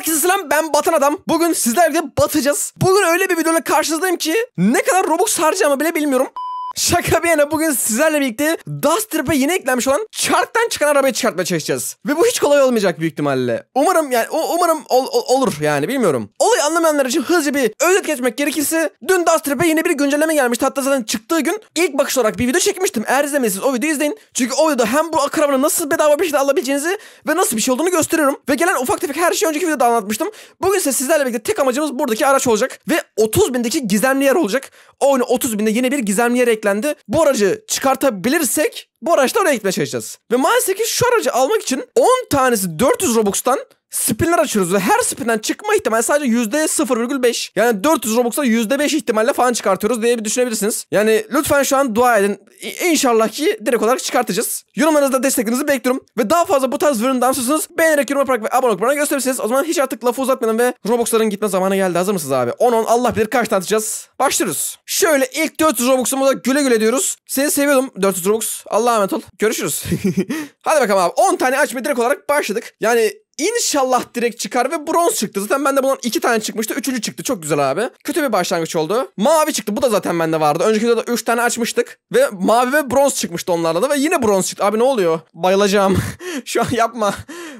Herkese selam ben Batan Adam. Bugün sizlerle batacağız. Bugün öyle bir videoyla karşınızdayım ki ne kadar Robux harcayacağımı bile bilmiyorum. Şaka bir yana bugün sizlerle birlikte Dustrap'a yeni eklenmiş olan çarktan çıkan arabayı çıkartmaya çalışacağız. Ve bu hiç kolay olmayacak büyük ihtimalle. Umarım yani umarım ol, ol, olur yani bilmiyorum. Olayı anlamayanlar için hızlı bir özet geçmek gerekirse dün Dustrap'a yine bir güncelleme gelmişti. Hatta zaten çıktığı gün ilk bakış olarak bir video çekmiştim. Eğer izlemediyseniz o videoyu izleyin. Çünkü o videoda hem bu akrabanı nasıl bedava bir şekilde alabileceğinizi ve nasıl bir şey olduğunu gösteriyorum. Ve gelen ufak tefek her şeyi önceki videoda anlatmıştım. Bugün ise sizlerle birlikte tek amacımız buradaki araç olacak. Ve 30 bindeki gizemli yer olacak. O oyunu 30 binde yine bir gizemli yer yere eklendi. Bu aracı çıkartabilirsek bu araçla oraya gitmeye çalışacağız. Ve maalesef ki şu aracı almak için 10 tanesi 400 Robux'tan spinler açıyoruz ve her spinden çıkma ihtimali sadece %0,5 yani 400 Robux'a %5 ihtimalle falan çıkartıyoruz diye bir düşünebilirsiniz. Yani lütfen şu an dua edin. İ inşallah ki direkt olarak çıkartacağız. Yorumlarınızda desteklerinizi bekliyorum. Ve daha fazla bu tarz ürün damsızsınız. Beğenerek, yorum yaparak ve abone olmak bana gösterirseniz o zaman hiç artık lafı uzatmayalım ve Robux'ların gitme zamanı geldi. Hazır mısınız abi? 10-10 Allah bilir kaç tane atacağız. Başlıyoruz. Şöyle ilk 400 Robux'umuza güle güle diyoruz. Seni seviyorum 400 Robux. Allah Allah'a emanet ol. Görüşürüz. Hadi bakalım abi. 10 tane açma direkt olarak başladık. Yani inşallah direkt çıkar ve bronz çıktı. Zaten bende bulan iki tane çıkmıştı. Üçüncü çıktı. Çok güzel abi. Kötü bir başlangıç oldu. Mavi çıktı. Bu da zaten bende vardı. Önceki videoda üç tane açmıştık. Ve mavi ve bronz çıkmıştı onlarla da. Ve yine bronz çıktı. Abi ne oluyor? Bayılacağım. Şu an yapma.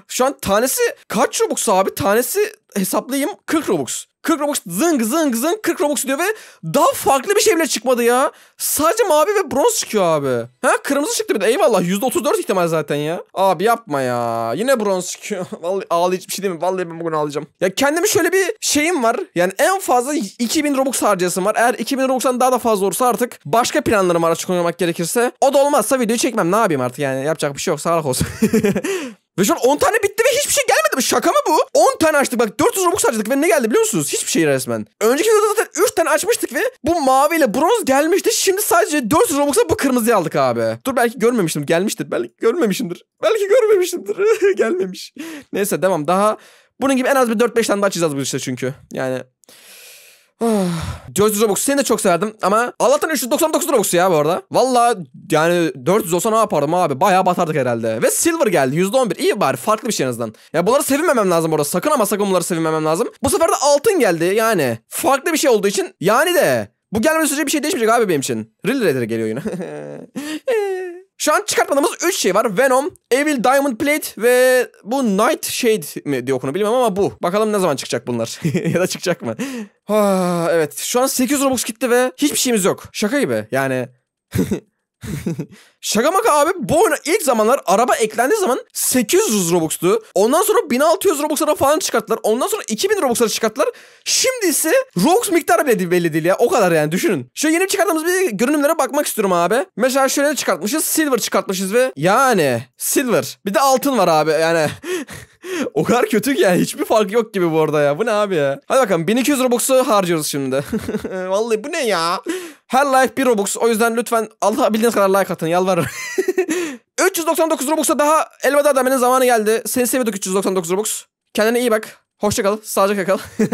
Şu an tanesi kaç Robux'a abi? Tanesi hesaplayayım 40 Robux. 40 Robux zıng zıng zıng 40 Robux diyor ve daha farklı bir şey bile çıkmadı ya. Sadece mavi ve bronz çıkıyor abi. Ha kırmızı çıktı bir de eyvallah %34 ihtimal zaten ya. Abi yapma ya. Yine bronz çıkıyor. Vallahi ağlayacak bir şey değil mi? Vallahi ben bugün ağlayacağım. Ya kendime şöyle bir şeyim var. Yani en fazla 2000 Robux harcayasım var. Eğer 2000 Robux'tan daha da fazla olursa artık başka planlarım var açık oynamak gerekirse. O da olmazsa videoyu çekmem. Ne yapayım artık yani yapacak bir şey yok. Sağlık olsun. Ve şu an 10 tane bitti ve hiçbir şey gelmedi mi? Şaka mı bu? 10 tane açtık bak 400 Robux harcadık ve ne geldi biliyor musunuz? Hiçbir şey resmen. Önceki videoda zaten 3 tane açmıştık ve bu mavi ile bronz gelmişti. Şimdi sadece 400 Robux'a bu kırmızıyı aldık abi. Dur belki görmemiştim gelmiştir. Belki görmemişimdir. Belki görmemişimdir. Gelmemiş. Neyse devam daha. Bunun gibi en az bir 4-5 tane daha açacağız bu işte çünkü. Yani... 400 Robux seni de çok severdim ama Allah'tan 399 Robux ya bu arada. Valla yani 400 olsa ne yapardım abi? Bayağı batardık herhalde. Ve Silver geldi %11. iyi bari farklı bir şey en azından. Ya bunları sevinmemem lazım orada. Sakın ama sakın bunları sevinmemem lazım. Bu sefer de altın geldi yani. Farklı bir şey olduğu için yani de. Bu gelmediği sürece bir şey değişmeyecek abi benim için. Real Redder geliyor yine. Şu an çıkartmadığımız 3 şey var. Venom, Evil Diamond Plate ve bu Night Shade mi diye okunu bilmem ama bu. Bakalım ne zaman çıkacak bunlar. ya da çıkacak mı? Ah, evet şu an 800 Robux gitti ve hiçbir şeyimiz yok. Şaka gibi yani. Şaka maka abi bu oyuna ilk zamanlar araba eklendiği zaman 800 Robux'tu. Ondan sonra 1600 Robux'lara falan çıkarttılar. Ondan sonra 2000 Robux'lara çıkarttılar. Şimdi ise Robux miktarı bile belli değil ya. O kadar yani düşünün. Şu yeni çıkarttığımız bir görünümlere bakmak istiyorum abi. Mesela şöyle çıkartmışız. Silver çıkartmışız ve yani silver. Bir de altın var abi yani. o kadar kötü ki yani hiçbir fark yok gibi bu arada ya. Bu ne abi ya? Hadi bakalım 1200 Robux'u harcıyoruz şimdi. Vallahi bu ne ya? Her like bir Robux. O yüzden lütfen Allah bildiğiniz kadar like atın yalvarırım. 399 Robux'a daha elveda demenin zamanı geldi. Seni seviyorduk 399 Robux. Kendine iyi bak. Hoşçakal. kal. Sağlıcakla kal.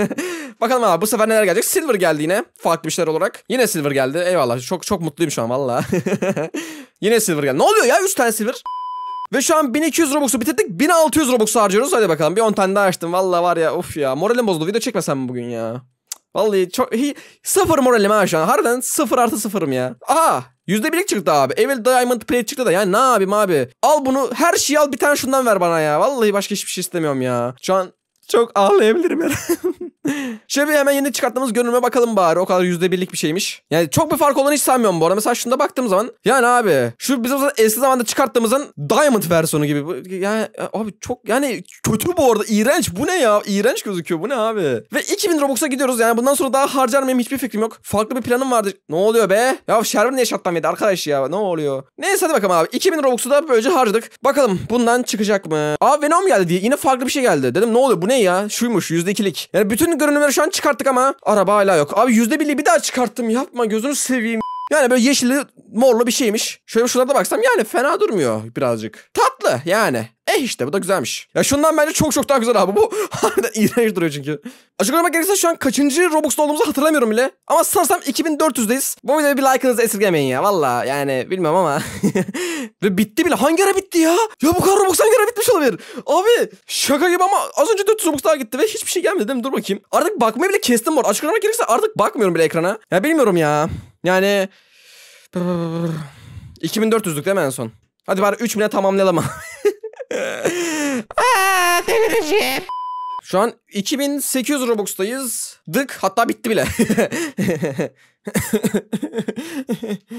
Bakalım abi bu sefer neler gelecek. Silver geldi yine. Farklı bir şeyler olarak. Yine Silver geldi. Eyvallah. Çok çok mutluyum şu an valla. yine Silver geldi. Ne oluyor ya 3 tane Silver? Ve şu an 1200 Robux'u bitirdik. 1600 Robux harcıyoruz. Hadi bakalım. Bir 10 tane daha açtım. Valla var ya. Of ya. Moralim bozuldu. Video çekmesem bugün ya? Vallahi çok hi, sıfır moralim ha şu an. Harbiden sıfır artı sıfırım ya. Aa Yüzde birlik çıktı abi. Evil Diamond Plate çıktı da yani ne yapayım abi. Al bunu her şeyi al bir tane şundan ver bana ya. Vallahi başka hiçbir şey istemiyorum ya. Şu an çok ağlayabilirim herhalde. Şöyle bir hemen yeni çıkarttığımız görünüme bakalım bari. O kadar yüzde birlik bir şeymiş. Yani çok bir fark olduğunu hiç sanmıyorum bu arada. Mesela şunda baktığım zaman yani abi şu bizim eski zamanda çıkarttığımızın Diamond versiyonu gibi. Yani e, abi çok yani kötü bu arada. iğrenç Bu ne ya? İğrenç gözüküyor. Bu ne abi? Ve 2000 Robux'a gidiyoruz. Yani bundan sonra daha harcar mıyım hiçbir fikrim yok. Farklı bir planım vardı. Ne oluyor be? Ya Sherwin niye şattan yedi arkadaş ya? Ne oluyor? Neyse hadi bakalım abi. 2000 Robux'u da böylece harcadık. Bakalım bundan çıkacak mı? Aa Venom geldi diye. Yine farklı bir şey geldi. Dedim ne oluyor? Bu ne ya? Şuymuş %2'lik. Yani bütün görünümleri şu an çıkarttık ama. Araba hala yok. Abi %1'liği bir daha çıkarttım yapma gözünü seveyim. Yani böyle yeşili morlu bir şeymiş. Şöyle şunlara da baksam yani fena durmuyor birazcık. Tatlı yani. Eh işte bu da güzelmiş. Ya şundan bence çok çok daha güzel abi. Bu harbiden iğrenç duruyor çünkü. Açık Açıklamak gerekirse şu an kaçıncı Robux'ta olduğumuzu hatırlamıyorum bile. Ama sanırsam 2400'deyiz. Bu videoya bir like'ınızı esirgemeyin ya. Valla yani bilmem ama. Ve bitti bile. Hangi ara bitti ya? Ya bu kadar Robux hangi ara bitmiş olabilir? Abi şaka gibi ama az önce 400 Robux daha gitti ve hiçbir şey gelmedi değil mi? Dur bakayım. Artık bakmayı bile kestim bu arada. Açıklamak gerekirse artık bakmıyorum bile ekrana. Ya bilmiyorum ya. Yani 2400'lük değil mi en son? Hadi bari 3000'e tamamlayalım. Aa, delireceğim. Şu an 2800 Robux'tayız. Dık hatta bitti bile.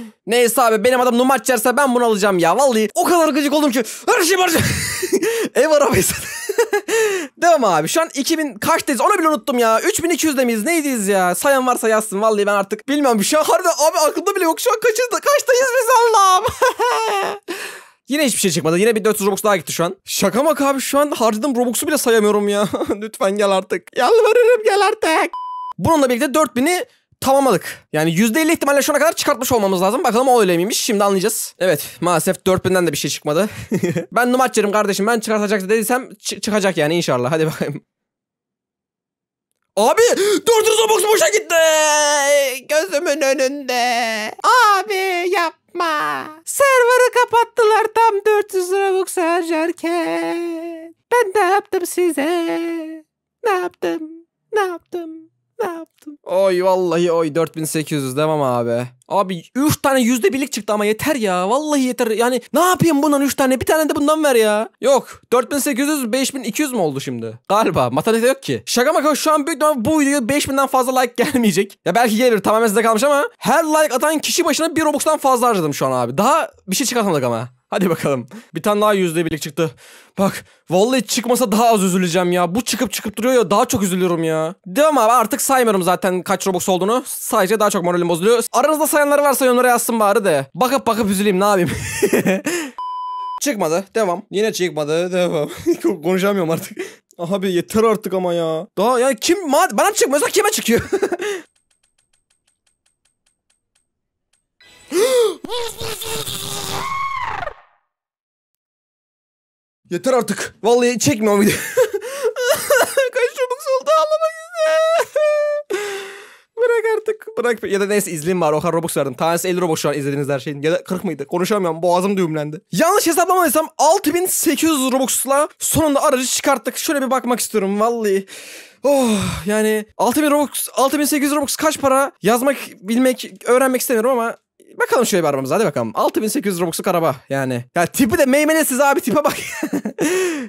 Neyse abi benim adam numara içerse ben bunu alacağım ya. Vallahi o kadar gıcık oldum ki her şey var. Ev arabayı Devam abi. Şu an 2000 kaçtayız onu bile unuttum ya. 3200'de miyiz? Neydiyiz ya? Sayan varsa yazsın. Vallahi ben artık bilmiyorum. Şu an harbiden abi aklımda bile yok. Şu an kaçız, kaçtayız biz Allah'ım. Yine hiçbir şey çıkmadı. Yine bir 400 Robux daha gitti şu an. Şaka mı abi şu an harcadığım Robux'u bile sayamıyorum ya. Lütfen gel artık. Yalvarırım gel artık. Bununla birlikte 4000'i tamamladık. Yani %50 ihtimalle şuna kadar çıkartmış olmamız lazım. Bakalım o öyle miymiş? Şimdi anlayacağız. Evet maalesef 4000'den de bir şey çıkmadı. ben numarçerim kardeşim ben çıkartacak dediysem çıkacak yani inşallah. Hadi bakayım. Abi 400 Robux boşa gitti. Gözümün önünde. Abi yapma. Server'ı kapattılar tam 400 Robux harcarken. Ben ne yaptım size? Ne yaptım? Ne yaptım? ne yaptım? Oy vallahi oy 4800 devam abi. Abi 3 tane yüzde birlik çıktı ama yeter ya. Vallahi yeter. Yani ne yapayım bundan 3 tane? Bir tane de bundan ver ya. Yok. 4800 5200 mü oldu şimdi? Galiba. Matematikte yok ki. Şaka maka şu an büyük ihtimalle bu videoya 5000'den fazla like gelmeyecek. Ya belki gelir. Tamamen size kalmış ama her like atan kişi başına bir Robux'tan fazla harcadım şu an abi. Daha bir şey çıkartamadık ama. Hadi bakalım. Bir tane daha yüzde birlik çıktı. Bak vallahi çıkmasa daha az üzüleceğim ya. Bu çıkıp çıkıp duruyor ya daha çok üzülüyorum ya. Devam abi artık saymıyorum zaten kaç Robux olduğunu. Sadece daha çok moralim bozuluyor. Aranızda sayanları varsa yorumlara yazsın bari de. Bakıp bakıp üzüleyim ne yapayım. çıkmadı devam. Yine çıkmadı devam. Konuşamıyorum artık. Abi yeter artık ama ya. Daha ya kim bana çıkmıyorsa kime çıkıyor? Yeter artık. Vallahi çekme o videoyu. Kaç çabuk soldu ağlamak Bırak artık. Bırak. Ya da neyse izleyin bari. O kadar Robux verdim. Tanesi 50 Robux şu an izlediğiniz her şeyin. Ya da 40 mıydı? Konuşamıyorum. Boğazım düğümlendi. Yanlış hesaplamadıysam 6800 Robux'la sonunda aracı çıkarttık. Şöyle bir bakmak istiyorum. Vallahi. Oh yani 6000 Robux, 6800 Robux kaç para yazmak, bilmek, öğrenmek istemiyorum ama bakalım şöyle bir arabamıza hadi bakalım. 6800 Robux'luk araba yani. Ya tipi de meymenesiz abi tipe bak.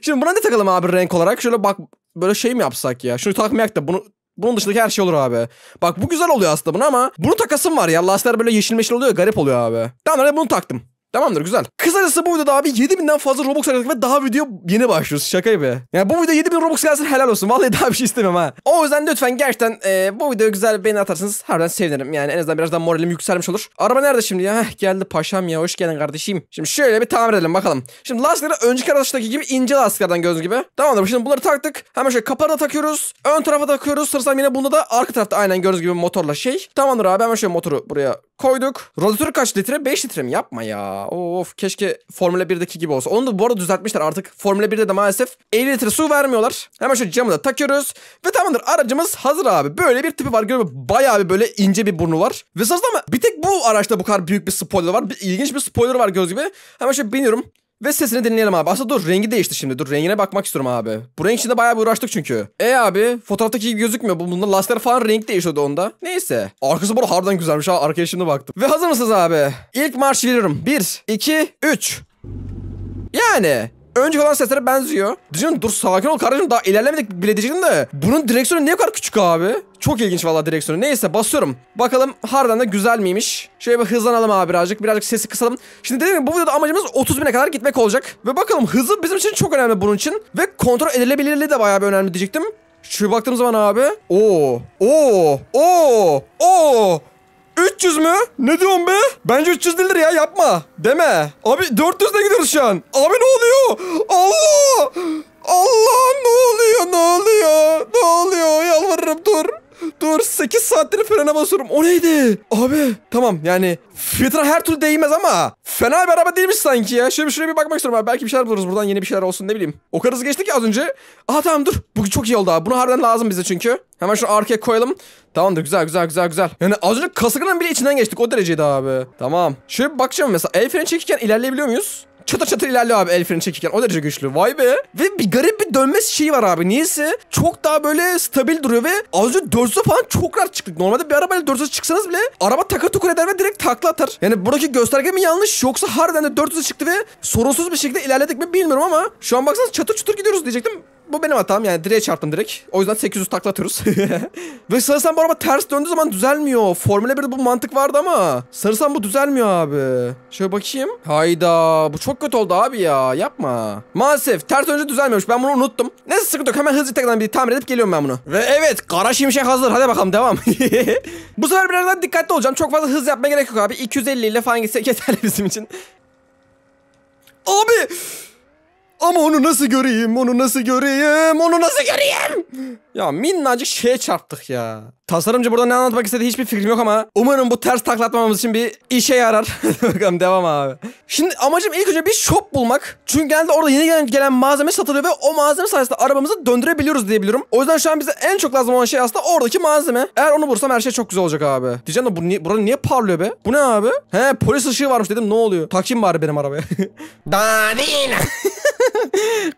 Şimdi buna ne takalım abi renk olarak? Şöyle bak böyle şey mi yapsak ya? Şunu takmayak da bunu bunun dışındaki her şey olur abi. Bak bu güzel oluyor aslında bunu ama bunu takasım var ya. Lastikler böyle yeşil meşil oluyor garip oluyor abi. Tamam hadi bunu taktım. Tamamdır güzel. Kısacası bu videoda abi 7000'den fazla Robux harcadık ve daha video yeni başlıyoruz. Şaka be. Yani bu video 7000 Robux gelsin helal olsun. Vallahi daha bir şey istemem ha. O yüzden lütfen gerçekten e, bu videoya güzel bir beğeni atarsanız harbiden sevinirim. Yani en azından biraz daha moralim yükselmiş olur. Araba nerede şimdi ya? Heh, geldi paşam ya. Hoş geldin kardeşim. Şimdi şöyle bir tamir edelim bakalım. Şimdi lastikleri önceki araçtaki gibi ince lastiklerden gördüğünüz gibi. Tamamdır. Şimdi bunları taktık. Hemen şöyle kaparına takıyoruz. Ön tarafa takıyoruz. Sırsam yine bunda da arka tarafta aynen gördüğünüz gibi motorla şey. Tamamdır abi hemen şöyle motoru buraya koyduk. Radyatör kaç litre? 5 litre mi? Yapma ya of keşke Formula 1'deki gibi olsa. Onu da bu arada düzeltmişler artık. Formula 1'de de maalesef 50 litre su vermiyorlar. Hemen şu camı da takıyoruz. Ve tamamdır aracımız hazır abi. Böyle bir tipi var. Görüyor Bayağı bir böyle ince bir burnu var. Ve sırasında ama bir tek bu araçta bu kadar büyük bir spoiler var. Bir, ilginç bir spoiler var göz gibi. Hemen şöyle biniyorum. Ve sesini dinleyelim abi. Aslında dur rengi değişti şimdi. Dur rengine bakmak istiyorum abi. Bu renk içinde bayağı uğraştık çünkü. E abi fotoğraftaki gibi gözükmüyor. Bunda lastikler falan renk değişiyordu onda. Neyse. Arkası bu harbiden güzelmiş ha. Arkaya şimdi baktım. Ve hazır mısınız abi? İlk marş veriyorum. 1, 2, 3. Yani Önce olan seslere benziyor. Diyeceğim dur sakin ol kardeşim daha ilerlemedik bile diyecektim de. Bunun direksiyonu ne kadar küçük abi? Çok ilginç vallahi direksiyonu. Neyse basıyorum. Bakalım harbiden de güzel miymiş? Şöyle bir hızlanalım abi birazcık. Birazcık sesi kısalım. Şimdi dediğim gibi bu videoda amacımız 30 bine kadar gitmek olacak. Ve bakalım hızı bizim için çok önemli bunun için. Ve kontrol edilebilirliği de bayağı bir önemli diyecektim. Şu baktığım zaman abi. Oo. Oo. Oo. Oo. 300 mü? Ne diyorsun be? Bence 300 değildir ya yapma. Deme. Abi 400'le gidiyoruz şu an. Abi ne oluyor? Allah! 8 saattir frene basıyorum. O neydi? Abi tamam yani fiyatına her türlü değmez ama fena bir araba değilmiş sanki ya. Şöyle bir şuraya bir bakmak istiyorum abi. Belki bir şeyler buluruz buradan yeni bir şeyler olsun ne bileyim. O kadar hızlı geçtik ya az önce. Aha tamam dur. Bugün çok iyi oldu abi. Bunu harbiden lazım bize çünkü. Hemen şunu arkaya koyalım. Tamamdır güzel güzel güzel güzel. Yani az önce kasıkların bile içinden geçtik o dereceydi abi. Tamam. Şöyle bir bakacağım mesela. El freni çekirken ilerleyebiliyor muyuz? çatır çatır ilerliyor abi el freni çekirken. O derece güçlü. Vay be. Ve bir garip bir dönme şeyi var abi. Niyeyse çok daha böyle stabil duruyor ve az önce 400'e falan çok rahat çıktık. Normalde bir arabayla 400'e çıksanız bile araba takır tukur eder ve direkt takla atar. Yani buradaki gösterge mi yanlış yoksa harbiden de 400'e çıktı ve sorunsuz bir şekilde ilerledik mi bilmiyorum ama şu an baksanız çatır çutur gidiyoruz diyecektim bu benim hatam yani direğe çarptım direkt. O yüzden 800 taklatıyoruz. Ve sarısan bu araba ters döndüğü zaman düzelmiyor. Formula 1'de bu mantık vardı ama. Sarısan bu düzelmiyor abi. Şöyle bakayım. Hayda bu çok kötü oldu abi ya yapma. Maalesef ters önce düzelmiyormuş ben bunu unuttum. Neyse sıkıntı yok hemen hızlı tekrar bir tamir edip geliyorum ben bunu. Ve evet kara şimşek hazır hadi bakalım devam. bu sefer birazdan dikkatli olacağım. Çok fazla hız yapmaya gerek yok abi. 250 ile falan gitsek yeterli bizim için. Abi ama onu nasıl göreyim? Onu nasıl göreyim? Onu nasıl göreyim? Ya minnacık şeye çarptık ya. Tasarımcı burada ne anlatmak istediği hiçbir fikrim yok ama umarım bu ters taklatmamız için bir işe yarar. Bakalım devam abi. Şimdi amacım ilk önce bir shop bulmak. Çünkü genelde orada yeni gelen, gelen malzeme satılıyor ve o malzeme sayesinde arabamızı döndürebiliyoruz diye biliyorum. O yüzden şu an bize en çok lazım olan şey aslında oradaki malzeme. Eğer onu bulursam her şey çok güzel olacak abi. Diyeceğim de bu niye, burada niye parlıyor be? Bu ne abi? He polis ışığı varmış dedim ne oluyor? Takayım bari benim arabaya. Dadin.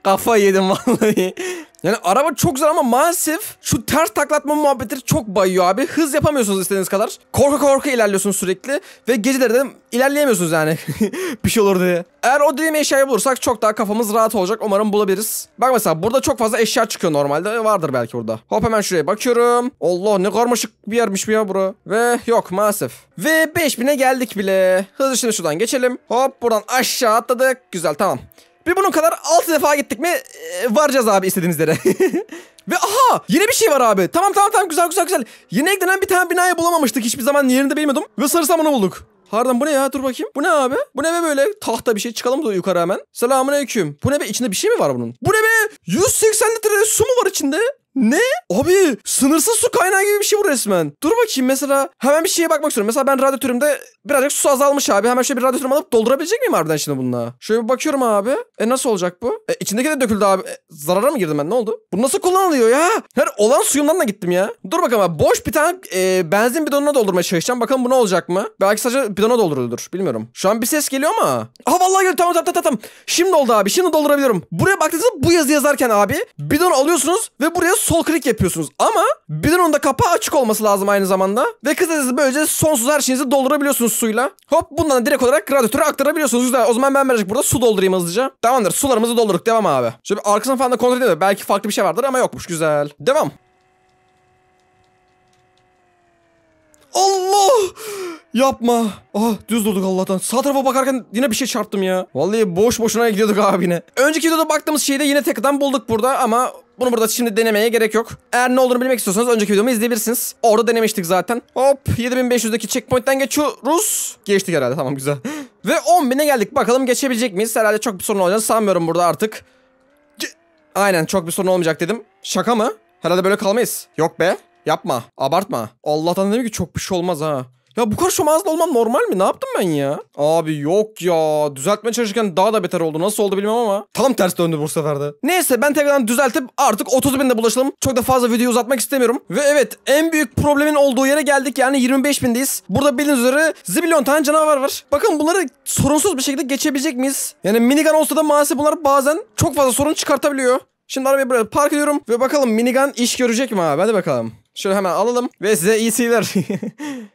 Kafa yedim vallahi. Yani araba çok güzel ama maalesef şu ters taklatma muhabbetleri çok bayıyor abi. Hız yapamıyorsunuz istediğiniz kadar. Korka korka ilerliyorsunuz sürekli. Ve geceleri de ilerleyemiyorsunuz yani. bir şey olur diye. Eğer o dediğim eşyayı bulursak çok daha kafamız rahat olacak. Umarım bulabiliriz. Bak mesela burada çok fazla eşya çıkıyor normalde. Vardır belki burada. Hop hemen şuraya bakıyorum. Allah ne karmaşık bir yermiş bu ya bura. Ve yok maalesef. Ve 5000'e geldik bile. Hızlı şimdi şuradan geçelim. Hop buradan aşağı atladık. Güzel tamam. Ve bunun kadar 6 defa gittik mi e, varacağız abi istediğimiz yere. Ve aha yine bir şey var abi. Tamam tamam tamam güzel güzel güzel. yine eklenen bir tane binayı bulamamıştık. Hiçbir zaman yerinde bilmiyordum. Ve sarı samanı bulduk. Harbiden bu ne ya dur bakayım. Bu ne abi? Bu ne be böyle tahta bir şey çıkalım da yukarı hemen. Selamun aleyküm. Bu ne be içinde bir şey mi var bunun? Bu ne be? 180 litre su mu var içinde? Ne? Abi sınırsız su kaynağı gibi bir şey bu resmen. Dur bakayım mesela hemen bir şeye bakmak istiyorum. Mesela ben radyatörümde birazcık su azalmış abi. Hemen şöyle bir radyatörümü alıp doldurabilecek miyim harbiden şimdi bununla? Şöyle bir bakıyorum abi. E nasıl olacak bu? E, içindeki de döküldü abi. E, zarara mı girdim ben ne oldu? Bu nasıl kullanılıyor ya? Her olan suyumdan da gittim ya. Dur bakalım abi. Boş bir tane e, benzin bidonuna doldurmaya çalışacağım. Bakalım bu ne olacak mı? Belki sadece bidona doldurulur. Bilmiyorum. Şu an bir ses geliyor ama. Ha vallahi geldi tamam tamam tamam. tamam. Şimdi oldu abi. Şimdi doldurabiliyorum. Buraya baktığınızda bu yazı yazarken abi bidon alıyorsunuz ve buraya su sol klik yapıyorsunuz. Ama bidonun da kapağı açık olması lazım aynı zamanda. Ve kısacası böylece sonsuz her şeyinizi doldurabiliyorsunuz suyla. Hop bundan da direkt olarak radyatöre aktarabiliyorsunuz. Güzel. O zaman ben birazcık burada su doldurayım hızlıca. Tamamdır. Sularımızı doldurduk. Devam abi. Şöyle arkasını falan da kontrol edelim. Belki farklı bir şey vardır ama yokmuş. Güzel. Devam. Allah! Yapma. Ah düz durduk Allah'tan. Sağ tarafa bakarken yine bir şey çarptım ya. Vallahi boş boşuna gidiyorduk abi yine. Önceki videoda baktığımız şeyi de yine tekrardan bulduk burada ama bunu burada şimdi denemeye gerek yok. Eğer ne olduğunu bilmek istiyorsanız önceki videomu izleyebilirsiniz. Orada denemiştik zaten. Hop 7500'deki checkpoint'ten geçiyoruz. Geçtik herhalde tamam güzel. Ve 10.000'e geldik. Bakalım geçebilecek miyiz? Herhalde çok bir sorun olacağını sanmıyorum burada artık. Aynen çok bir sorun olmayacak dedim. Şaka mı? Herhalde böyle kalmayız. Yok be. Yapma. Abartma. Allah'tan dedim ki çok bir şey olmaz ha. Ya bu kadar şomazlı olmam normal mi? Ne yaptım ben ya? Abi yok ya. Düzeltmeye çalışırken daha da beter oldu. Nasıl oldu bilmem ama. Tam ters döndü bu seferde. Neyse ben tekrardan düzeltip artık 30 binde bulaşalım. Çok da fazla videoyu uzatmak istemiyorum. Ve evet en büyük problemin olduğu yere geldik. Yani 25 bindeyiz. Burada bildiğiniz üzere zibilyon tane canavar var. Bakın bunları sorunsuz bir şekilde geçebilecek miyiz? Yani minigun olsa da maalesef bunlar bazen çok fazla sorun çıkartabiliyor. Şimdi arabayı buraya park ediyorum ve bakalım minigun iş görecek mi abi? Hadi bakalım. Şöyle hemen alalım ve size iyi seyirler.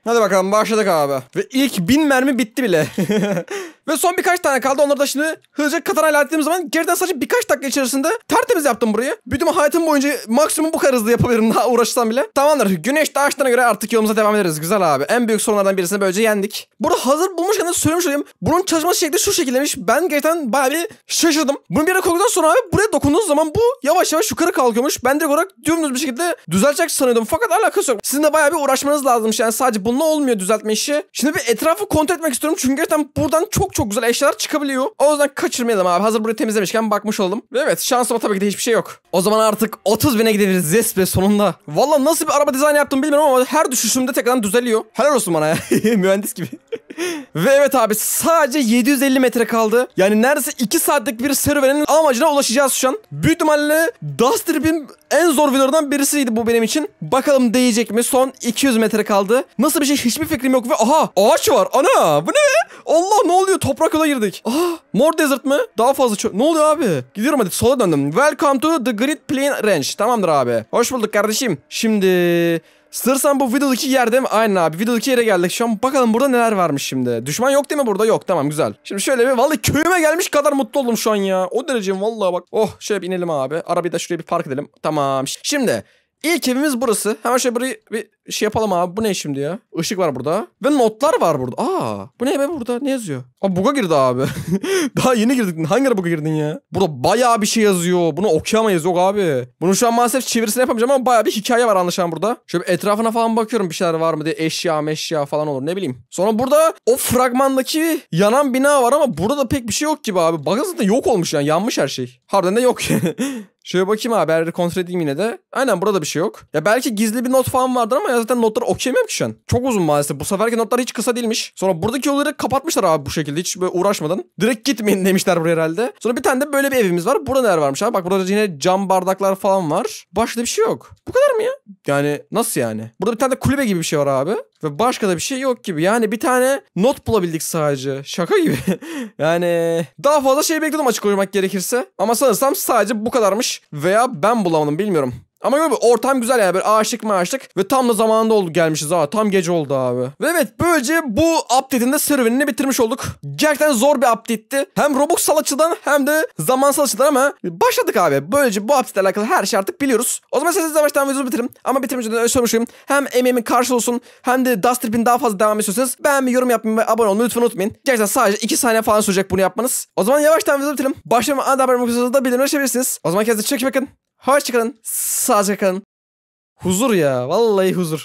Hadi bakalım başladık abi. Ve ilk bin mermi bitti bile. Ve son birkaç tane kaldı. Onları da şimdi hızlıca katana hallettiğim zaman geriden sadece birkaç dakika içerisinde tertemiz yaptım burayı. Bütün hayatım boyunca maksimum bu kadar hızlı yapabilirim daha uğraşsam bile. Tamamdır. Güneş de göre artık yolumuza devam ederiz. Güzel abi. En büyük sorunlardan birisini böylece yendik. Burada hazır bulmuşken de söylemiş olayım. Bunun çalışma şekli şu şekildemiş. Ben gerçekten bayağı bir şaşırdım. Bunu bir yere koyduktan sonra abi buraya dokunduğunuz zaman bu yavaş yavaş yukarı kalkıyormuş. Ben direkt olarak dümdüz bir şekilde düzelecek sanıyordum. Fakat alakası yok. Sizin de bayağı bir uğraşmanız lazım. Yani sadece bununla olmuyor düzeltme işi. Şimdi bir etrafı kontrol etmek istiyorum. Çünkü gerçekten buradan çok çok güzel eşyalar çıkabiliyor. O yüzden kaçırmayalım abi. Hazır burayı temizlemişken bakmış olalım. evet şansıma tabii ki de hiçbir şey yok. O zaman artık 30 bine gidebiliriz Zespe sonunda. Valla nasıl bir araba dizaynı yaptım bilmiyorum ama her düşüşümde tekrardan düzeliyor. Helal olsun bana ya. Mühendis gibi. Ve evet abi sadece 750 metre kaldı. Yani neredeyse 2 saatlik bir serüvenin amacına ulaşacağız şu an. Büyük ihtimalle Dust Trip'in en zor videolardan birisiydi bu benim için. Bakalım değecek mi? Son 200 metre kaldı. Nasıl bir şey hiçbir fikrim yok ve aha ağaç var. Ana bu ne? Allah ne oluyor? Toprak yola girdik. Aha Mor Desert mı? Daha fazla çöl. Ne oluyor abi? Gidiyorum hadi sola döndüm. Welcome to the Great Plain Range. Tamamdır abi. Hoş bulduk kardeşim. Şimdi Sırsan bu Widdle 2 yerde mi? Aynen abi Widdle 2 yere geldik. Şu an bakalım burada neler varmış şimdi. Düşman yok değil mi burada? Yok tamam güzel. Şimdi şöyle bir vallahi köyüme gelmiş kadar mutlu oldum şu an ya. O dereceyim vallahi bak. Oh şöyle bir inelim abi. Arabayı da şuraya bir park edelim. Tamam. Şimdi İlk evimiz burası. Hemen şöyle burayı bir şey yapalım abi. Bu ne şimdi ya? Işık var burada. Ve notlar var burada. Aa bu ne be burada? Ne yazıyor? Aa buga girdi abi. Daha yeni girdik. Hangi buga girdin ya? Burada bayağı bir şey yazıyor. Bunu okuyamayız yok abi. Bunu şu an maalesef çevirisini yapamayacağım ama bayağı bir hikaye var anlaşılan burada. Şöyle etrafına falan bakıyorum bir şeyler var mı diye. Eşya meşya falan olur ne bileyim. Sonra burada o fragmandaki yanan bina var ama burada da pek bir şey yok gibi abi. Bakın zaten yok olmuş yani. Yanmış her şey. Harbiden de yok. Şöyle bakayım abi her kontrol edeyim yine de. Aynen burada bir şey yok. Ya belki gizli bir not falan vardır ama ya zaten notları okuyamıyorum ki şu an. Çok uzun maalesef. Bu seferki notlar hiç kısa değilmiş. Sonra buradaki yolları kapatmışlar abi bu şekilde. Hiç böyle uğraşmadan. Direkt gitmeyin demişler buraya herhalde. Sonra bir tane de böyle bir evimiz var. Burada neler varmış abi? Bak burada yine cam bardaklar falan var. Başta bir şey yok. Bu kadar mı ya? Yani nasıl yani? Burada bir tane de kulübe gibi bir şey var abi. Ve başka da bir şey yok gibi. Yani bir tane not bulabildik sadece. Şaka gibi. yani daha fazla şey bekledim açık olmak gerekirse. Ama sanırsam sadece bu kadarmış. Veya ben bulamadım bilmiyorum. Ama görüyor musun? Ortam güzel yani böyle aşık maaşlık ve tam da zamanında oldu gelmişiz abi, Tam gece oldu abi. Ve evet böylece bu update'in de serüvenini bitirmiş olduk. Gerçekten zor bir update'ti. Hem Robux açıdan hem de zaman açıdan ama başladık abi. Böylece bu update alakalı her şey artık biliyoruz. O zaman size baştan videoyu bitirin. Ama bitirmeden önce söylemişim. Hem emeğimin karşılığı olsun hem de Dust Trip'in daha fazla devam istiyorsanız beğenmeyi, yorum yapmayı ve abone olmayı lütfen unutmayın. Gerçekten sadece 2 saniye falan sürecek bunu yapmanız. O zaman yavaştan videoyu bitirelim. Başlama anda haber da bildirimleri açabilirsiniz. O zaman kendinize çok iyi bakın. Hoşçakalın. Sağlıcakla kalın. Huzur ya. Vallahi huzur.